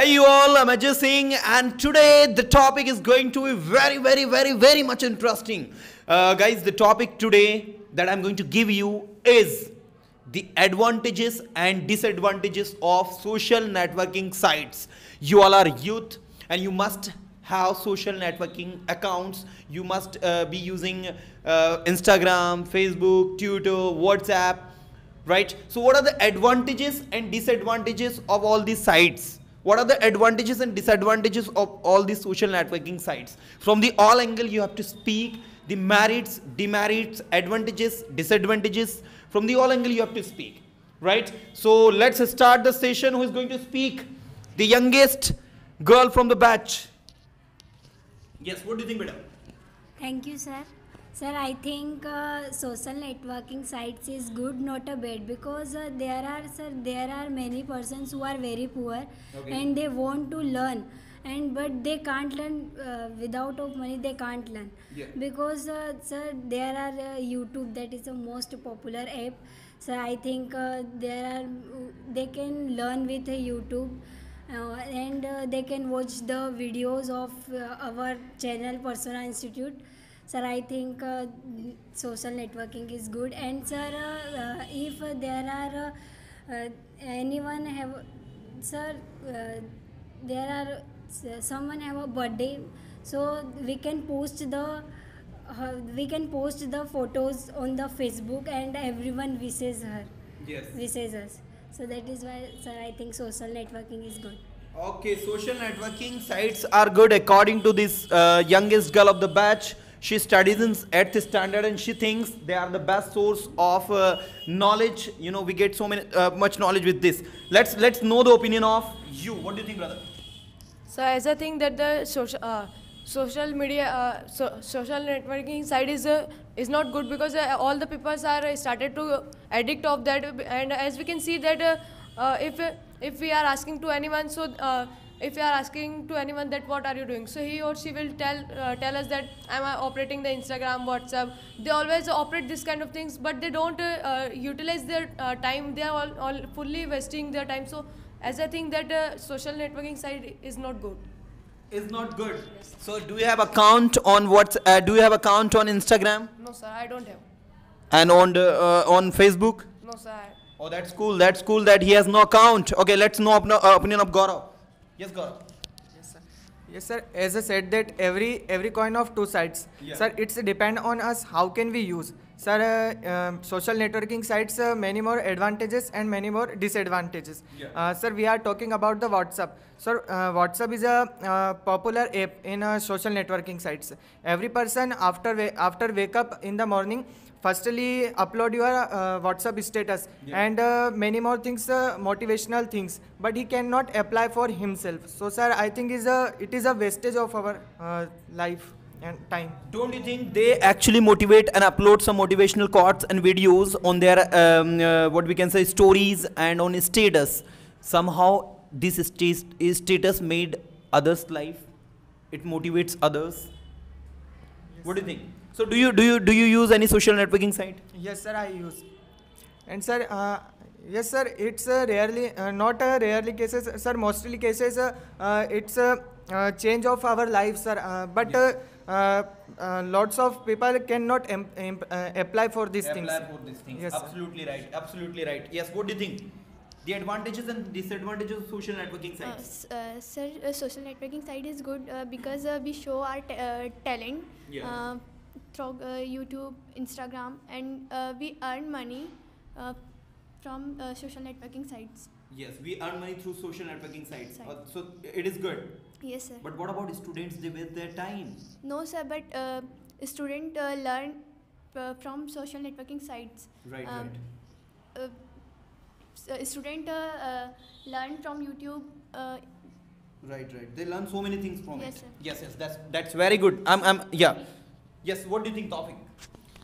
Hey you all, I'm Ajay Singh and today the topic is going to be very very very very much interesting. Uh, guys, the topic today that I'm going to give you is the advantages and disadvantages of social networking sites. You all are youth and you must have social networking accounts. You must uh, be using uh, Instagram, Facebook, Twitter, WhatsApp, right? So what are the advantages and disadvantages of all these sites? what are the advantages and disadvantages of all these social networking sites from the all angle you have to speak the merits demerits advantages disadvantages from the all angle you have to speak right so let's start the session who is going to speak the youngest girl from the batch yes what do you think madam thank you sir Sir, I think uh, social networking sites is good, not a bad, because uh, there are sir there are many persons who are very poor okay. and they want to learn and but they can't learn uh, without of money they can't learn yeah. because uh, sir there are uh, youtube that is the most popular app so i think uh, there are they can learn with youtube and they can watch the videos of our channel persona institute sir i think uh, social networking is good and sir uh, uh if there are uh, uh anyone have sir uh, there are someone have a birthday so we can post the we can post the photos on the facebook and everyone wishes her yes wishes us so that is why sir i think social networking is good okay social networking sites are good according to this youngest girl of the batch she studies in 8th standard and she thinks they are the best source of uh, knowledge. You know, we get so many, uh, much knowledge with this. Let's, let's know the opinion of you. What do you think, brother? So as I think that the social, uh, social media, uh, so, social networking side is uh, is not good because uh, all the people are uh, started to addict of that, and as we can see that uh, if if we are asking to anyone, so if you are asking to anyone that what are you doing so he or she will tell uh, tell us that i'm operating the instagram whatsapp they always operate this kind of things but they don't uh, uh, utilize their uh, time they are all, all fully wasting their time so as i think that uh, social networking side is not good is not good yes. so do you have account on what uh, do you have account on instagram no sir i don't have and on the, on facebook no sir oh that's cool that's cool that he has no account okay let's know opinion of gaurav Yes, Gaurav. Yes, sir. Yes, sir. As I said that every every coin of two sides. Yeah. Sir, it's depend on us. How can we use? Sir, uh, um, social networking sites uh, many more advantages and many more disadvantages. Yeah. Uh, sir, we are talking about the WhatsApp. Sir, uh, WhatsApp is a uh, popular app in uh, social networking sites. Every person after wa- after wake up in the morning, firstly upload your WhatsApp status yeah. and many more things, motivational things. But he cannot apply for himself. So, sir, I think is a it is a wastage of our life and time. Don't you think they actually motivate and upload some motivational quotes and videos on their um, uh, what we can say stories and on status? Somehow this st- status made others' life. It motivates others. Yes, what do you think? So do you do you do you use any social networking site? Yes, sir, I use. And sir, uh, yes, sir, it's uh, rarely uh, not uh, rarely cases, sir. Mostly cases, uh, uh, it's a uh, change of our life, sir. but yes. Uh, uh, lots of people cannot em- em- uh, apply for these apply things. Apply for these things. Yes, absolutely sir. right. Absolutely right. Yes. What do you think? the advantages and disadvantages of social networking sites uh, uh, sir uh, social networking site is good because we show our t- talent yeah. through youtube instagram and we earn money from social networking sites Yes, we earn money through social networking sites. Uh, so it is good. Yes, sir. But what about students? They waste their time. No, sir. But uh, student uh, learn uh, from social networking sites. Right. Um, right. Uh, uh student uh, uh, learn from YouTube. right. Right. They learn so many things from yes, it. Sir. Yes. Yes. That's that's very good. I'm. I'm. Yeah. Yes. What do you think, Topic?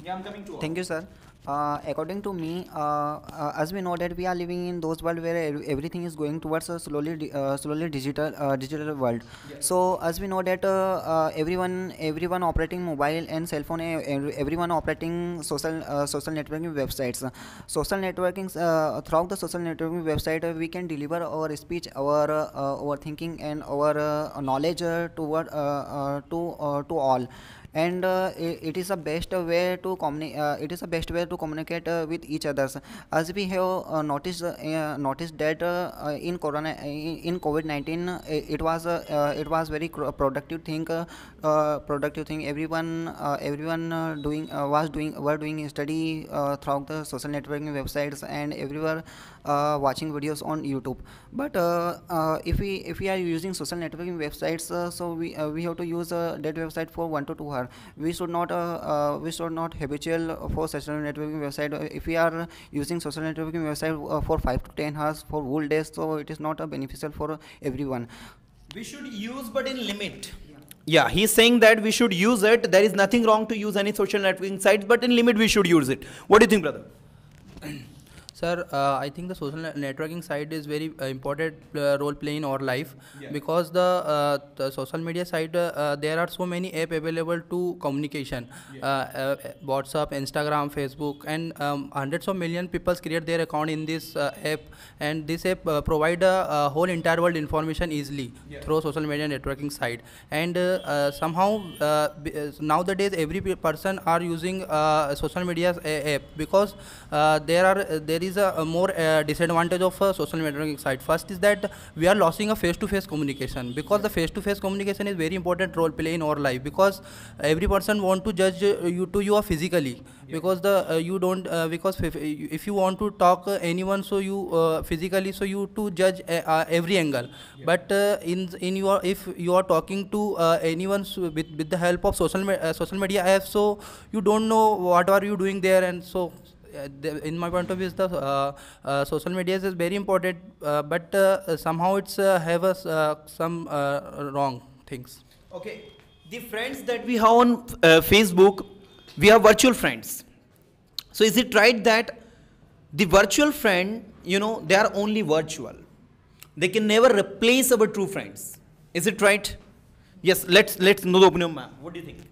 Yeah, I'm coming to. Thank all. you, sir uh, according to me uh, uh, as we know that we are living in those world where everything is going towards a slowly uh, slowly digital uh, digital world yeah. so as we know that uh, everyone everyone operating mobile and cell phone everyone operating social social networking websites social networking throughout the social networking website we can deliver our speech our our thinking and our knowledge toward to to all and uh, uh, it is the best way to communicate it is a best way to communicate with each others as we have uh, noticed noticed that in corona in covid-19 it was it was very productive thing productive thing everyone everyone doing was doing were doing study throughout the social networking websites and everywhere uh, watching videos on YouTube. But uh, uh, if we if we are using social networking websites, so we we have to use that website for one to two hours are we should not uh, uh, we should not habitual for social networking website if we are using social networking website uh, for 5 to 10 hours for whole days so it is not a beneficial for everyone we should use but in limit yeah he's saying that we should use it there is nothing wrong to use any social networking sites but in limit we should use it what do you think brother Sir, uh, I think the social networking side is very uh, important uh, role play in our life yeah. because the, uh, the, social media side uh, uh, there are so many app available to communication, yeah. WhatsApp, Instagram, Facebook, and um, hundreds of million people create their account in this app, and this app provide a, whole entire world information easily yeah. through social media networking side, and somehow nowadays every person are using social media app because there are there is a, a more uh, disadvantage of uh, social networking site first is that we are losing a face to face communication because the face to face communication is very important role play in our life because every person want to judge you to you physically because the uh, you don't uh, because if, you want to talk uh, anyone so you uh, physically so you to judge every angle yeah. but in in your if you are talking to anyone so with with the help of social me social media so you don't know what are you doing there and so uh, in my point of view, the uh, uh, social media is very important, but somehow it's have us some wrong things. Okay, the friends that we have on Facebook, we have virtual friends. So is it right that the virtual friend, you know, they are only virtual? They can never replace our true friends. Is it right? Yes, let's let's know the opinion, ma'am. What do you think?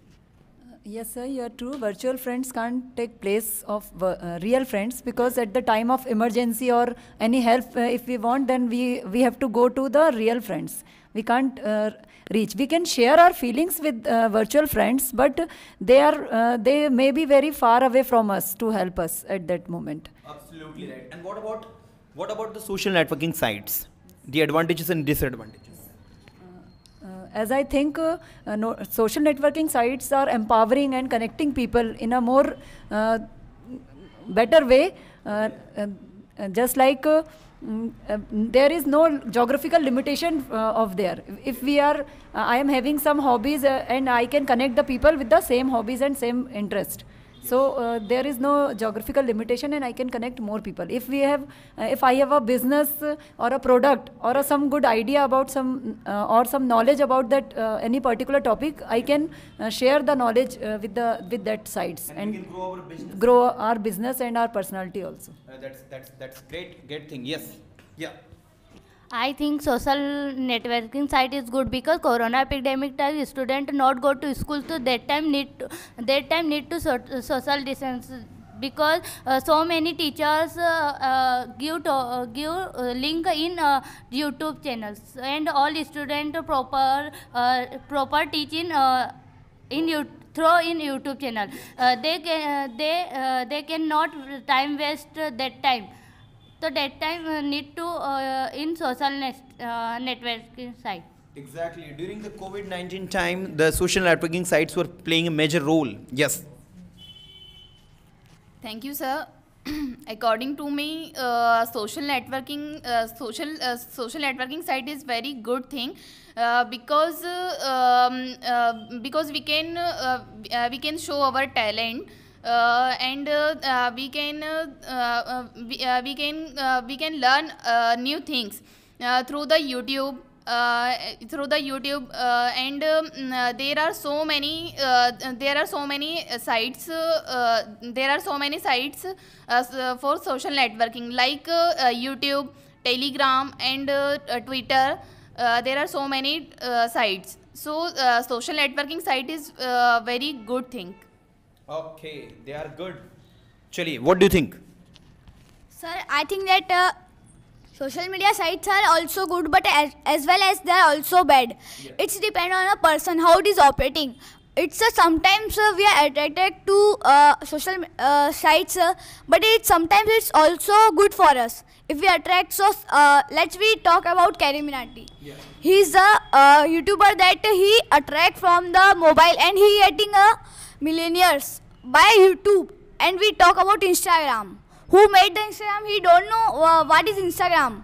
Yes, sir, you are true. Virtual friends can't take place of uh, real friends because at the time of emergency or any help, uh, if we want, then we, we have to go to the real friends. We can't uh, reach. We can share our feelings with uh, virtual friends, but they are uh, they may be very far away from us to help us at that moment. Absolutely right. And what about what about the social networking sites? The advantages and disadvantages as I think uh, uh, no, social networking sites are empowering and connecting people in a more uh, better way. Uh, uh, just like uh, mm, there is no geographical limitation of there. If we are, I am having some hobbies and I can connect the people with the same hobbies and same interest. So uh, there is no geographical limitation, and I can connect more people. If we have, uh, if I have a business uh, or a product or a, some good idea about some uh, or some knowledge about that uh, any particular topic, I can uh, share the knowledge with the with that sites and, and grow, our grow our business, and our personality also. that's that's that's great great thing. Yes. Yeah. I think social networking site is good because corona epidemic time student not go to school so that time need to, that time need to so, social distance because uh, so many teachers uh, uh, give to, uh, give uh, link in uh, YouTube channels and all student proper proper teaching in you throw in YouTube channel they can, they they cannot time waste that time. So that time uh, need to uh, in social net, uh, networking site. Exactly. During the COVID-19 time, the social networking sites were playing a major role. Yes. Thank you, sir. According to me, uh, social networking, uh, social uh, social networking site is very good thing because um, because we can we can show our talent. Uh, and uh, uh, we can we, we, can we can learn new things through the YouTube. through the YouTube and um, there are so many there are so many sites there are so many sites for social networking like YouTube, Telegram and Twitter. Uh, there are so many uh, sites so uh, social networking site is a very good thing Okay, they are good. Chali, what do you think? Sir, I think that uh, social media sites are also good, but as, as well as they are also bad. Yeah. It's depend on a person how it is operating. It's uh, sometimes uh, we are attracted to uh, social uh, sites, uh, but it sometimes it's also good for us. If we attract, so uh, let's we talk about Karim Yeah. He's a YouTuber that he attract from the mobile, and he getting a millionaires by YouTube and we talk about Instagram. Who made the Instagram? He don't know uh, what is Instagram.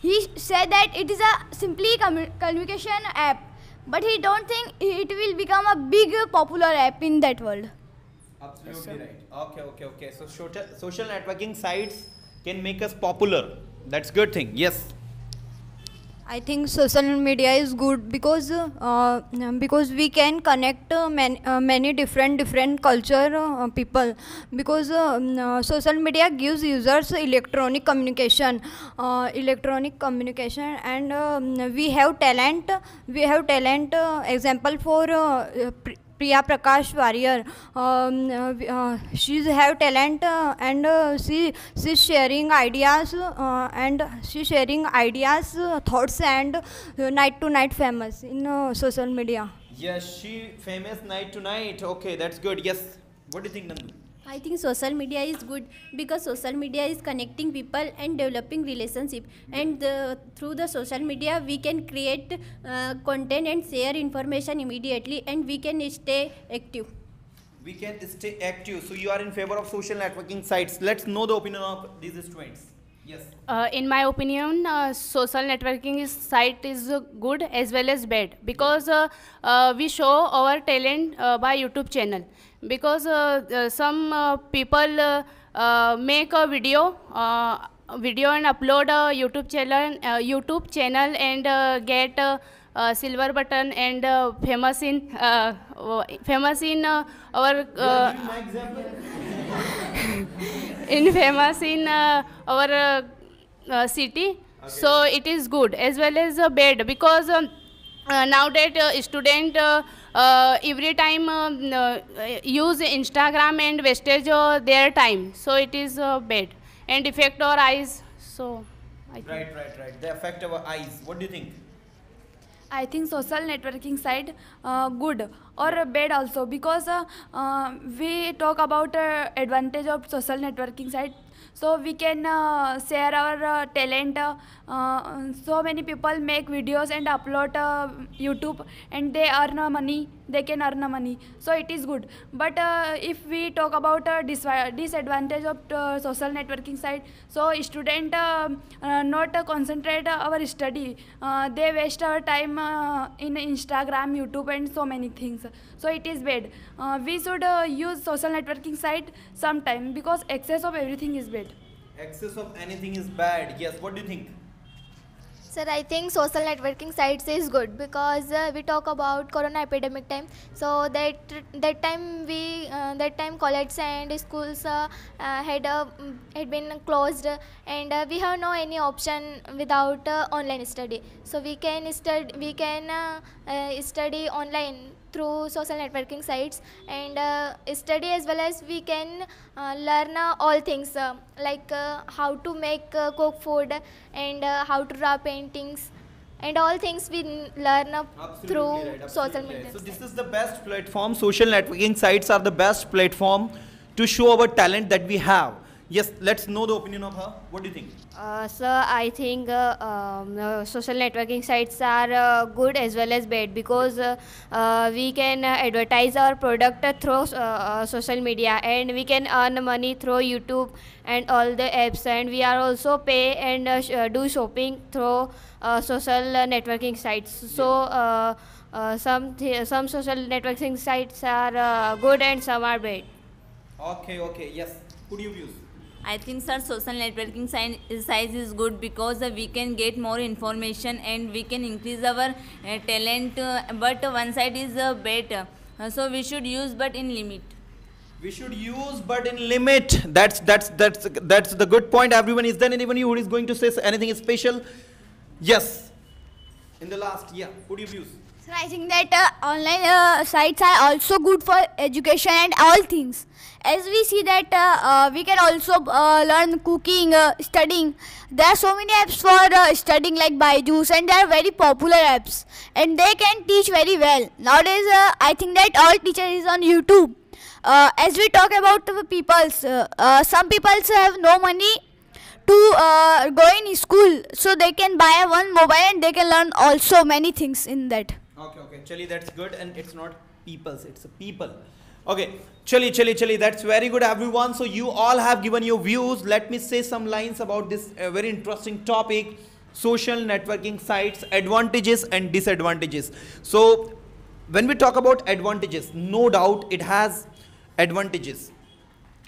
He said that it is a simply communication app, but he don't think it will become a big popular app in that world. Absolutely yes, right. Okay, okay, okay. So social networking sites can make us popular. That's good thing. Yes. I think social media is good because uh, um, because we can connect uh, uh, many different different culture uh, people because uh, um, uh, social media gives users electronic communication electronic communication and um, we have talent we have talent example for Priya Prakash Warrior. Um, uh, uh, she's have talent uh, and she she's sharing ideas and she's sharing ideas, thoughts and night to night famous in social media. Yes, she famous night to night. Okay, that's good. Yes. What do you think, Nandu? I think social media is good because social media is connecting people and developing relationship and the, through the social media we can create uh, content and share information immediately and we can stay active we can stay active so you are in favor of social networking sites let's know the opinion of these students uh, in my opinion, uh, social networking is, site is uh, good as well as bad because uh, uh, we show our talent uh, by YouTube channel. Because some people make a video, video and upload a YouTube channel, YouTube channel and get a silver button and uh, famous in uh, famous in our. infamous in uh, our uh, uh, city. Okay. So it is good as well as uh, bad because um, uh, now that uh, student uh, every time use Instagram and wastage their time. So it is bad and affect our eyes. So I right, think. right, right. They affect our eyes. What do you think? I think social networking side uh, good or bad also because uh, uh, we talk about uh, advantage of social networking side so we can uh, share our uh, talent so many people make videos and upload youtube and they earn money they can earn money so it is good but uh, if we talk about uh, dis disadvantage of uh, social networking side so student um, uh, not concentrate our study uh, they waste our time uh, in instagram youtube and so many things so it is bad we should use social networking site sometime because excess of everything is bad excess of anything is bad yes what do you think Sir, I think social networking sites is good because uh, we talk about corona epidemic time. So that that time we uh, that time colleges and schools uh, uh had uh, had been closed and uh, we have no any option without online study. So we can study we can study online through social networking sites and uh, study as well as we can uh, learn uh, all things uh, like uh, how to make uh, cook food and how to draw paintings and all things we learn through right, social media. Right. So this is the best platform. Social networking sites are the best platform to show our talent that we have Yes, let's know the opinion of her. What do you think? Uh, sir, I think uh, um, uh, social networking sites are uh, good as well as bad because uh, we can advertise our product through social media and we can earn money through YouTube and all the apps and we are also pay and sh do shopping through social networking sites. So some some social networking sites are good and some are bad. Okay, okay, yes. Could you views? I think sir social networking size is good because we can get more information and we can increase our uh, talent uh, but one side is uh, better so we should use but in limit we should use but in limit that's that's that's that's the good point everyone is there anyone who is going to say anything special yes in the last yeah do you use I think that uh, online uh, sites are also good for education and all things. As we see that uh, uh we can also uh, learn cooking, uh, studying. There are so many apps for studying like Byju's and they are very popular apps and they can teach very well. Nowadays I think that all teacher is on YouTube. as we talk about the peoples, some peoples have no money to uh, go in school so they can buy one mobile and they can learn also many things in that Actually, that's good and it's not peoples it's a people okay chali chali chali that's very good everyone so you all have given your views let me say some lines about this uh, very interesting topic social networking sites advantages and disadvantages so when we talk about advantages no doubt it has advantages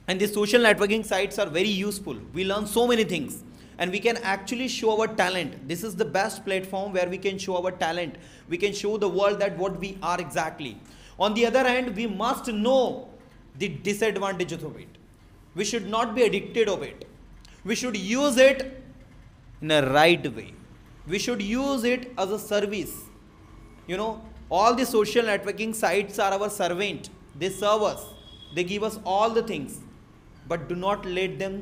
and these social networking sites are very useful we learn so many things and we can actually show our talent this is the best platform where we can show our talent we can show the world that what we are exactly on the other hand we must know the disadvantage of it we should not be addicted of it we should use it in a right way we should use it as a service you know all the social networking sites are our servant they serve us they give us all the things but do not let them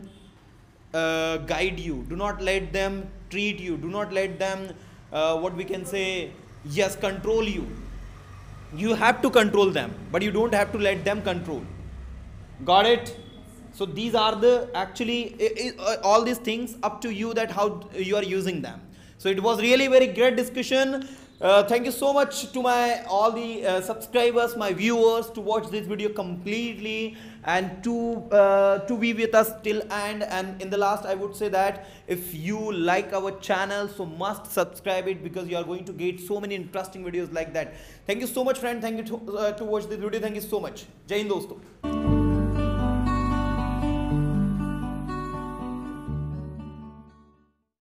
uh, guide you do not let them treat you do not let them uh, what we can say yes control you you have to control them but you don't have to let them control got it so these are the actually uh, all these things up to you that how you are using them so it was really very great discussion uh, thank you so much to my all the uh, subscribers my viewers to watch this video completely and to uh, to be with us till end and in the last i would say that if you like our channel so must subscribe it because you are going to get so many interesting videos like that thank you so much friend thank you to, uh, to watch this video thank you so much jai hind dosto